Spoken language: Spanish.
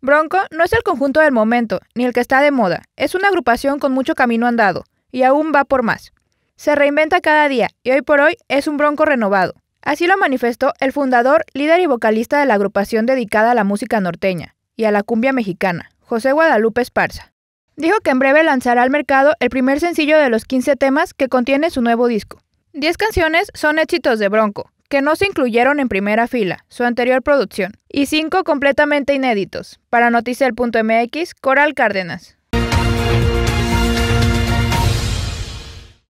Bronco no es el conjunto del momento, ni el que está de moda, es una agrupación con mucho camino andado, y aún va por más. Se reinventa cada día, y hoy por hoy es un Bronco renovado. Así lo manifestó el fundador, líder y vocalista de la agrupación dedicada a la música norteña y a la cumbia mexicana, José Guadalupe Esparza. Dijo que en breve lanzará al mercado el primer sencillo de los 15 temas que contiene su nuevo disco. 10 canciones son éxitos de Bronco, que no se incluyeron en primera fila, su anterior producción, y cinco completamente inéditos. Para Noticiel.mx, Coral Cárdenas.